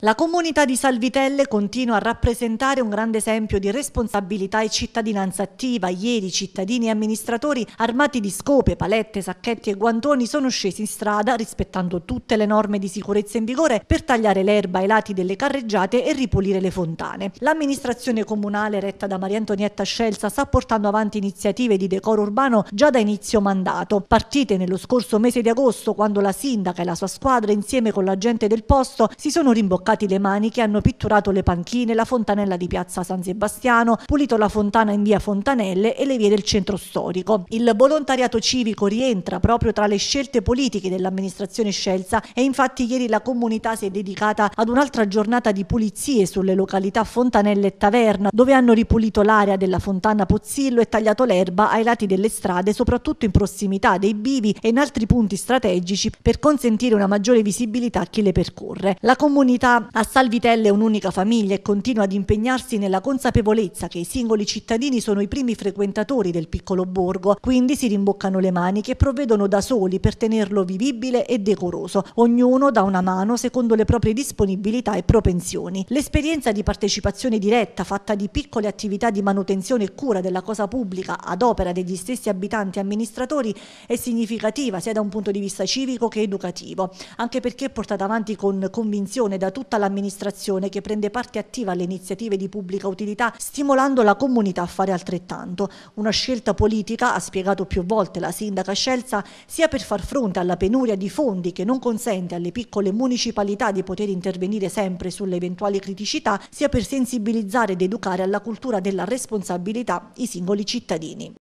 La comunità di Salvitelle continua a rappresentare un grande esempio di responsabilità e cittadinanza attiva. Ieri cittadini e amministratori armati di scope, palette, sacchetti e guantoni sono scesi in strada, rispettando tutte le norme di sicurezza in vigore, per tagliare l'erba ai lati delle carreggiate e ripulire le fontane. L'amministrazione comunale retta da Maria Antonietta Scelsa sta portando avanti iniziative di decoro urbano già da inizio mandato, partite nello scorso mese di agosto quando la sindaca e la sua squadra insieme con l'agente del posto si sono rimboccati rimboccati le maniche, hanno pitturato le panchine, la fontanella di piazza San Sebastiano, pulito la fontana in via Fontanelle e le vie del centro storico. Il volontariato civico rientra proprio tra le scelte politiche dell'amministrazione scelta e infatti ieri la comunità si è dedicata ad un'altra giornata di pulizie sulle località Fontanelle e Taverna, dove hanno ripulito l'area della fontana Pozzillo e tagliato l'erba ai lati delle strade, soprattutto in prossimità dei bivi e in altri punti strategici per consentire una maggiore visibilità a chi le percorre. La comunità a Salvitelle è un'unica famiglia e continua ad impegnarsi nella consapevolezza che i singoli cittadini sono i primi frequentatori del piccolo borgo, quindi si rimboccano le maniche e provvedono da soli per tenerlo vivibile e decoroso, ognuno dà una mano secondo le proprie disponibilità e propensioni. L'esperienza di partecipazione diretta fatta di piccole attività di manutenzione e cura della cosa pubblica ad opera degli stessi abitanti e amministratori è significativa sia da un punto di vista civico che educativo, anche perché è portata avanti con convinzione da tutti tutta l'amministrazione che prende parte attiva alle iniziative di pubblica utilità, stimolando la comunità a fare altrettanto. Una scelta politica, ha spiegato più volte la sindaca Scelza, sia per far fronte alla penuria di fondi che non consente alle piccole municipalità di poter intervenire sempre sulle eventuali criticità, sia per sensibilizzare ed educare alla cultura della responsabilità i singoli cittadini.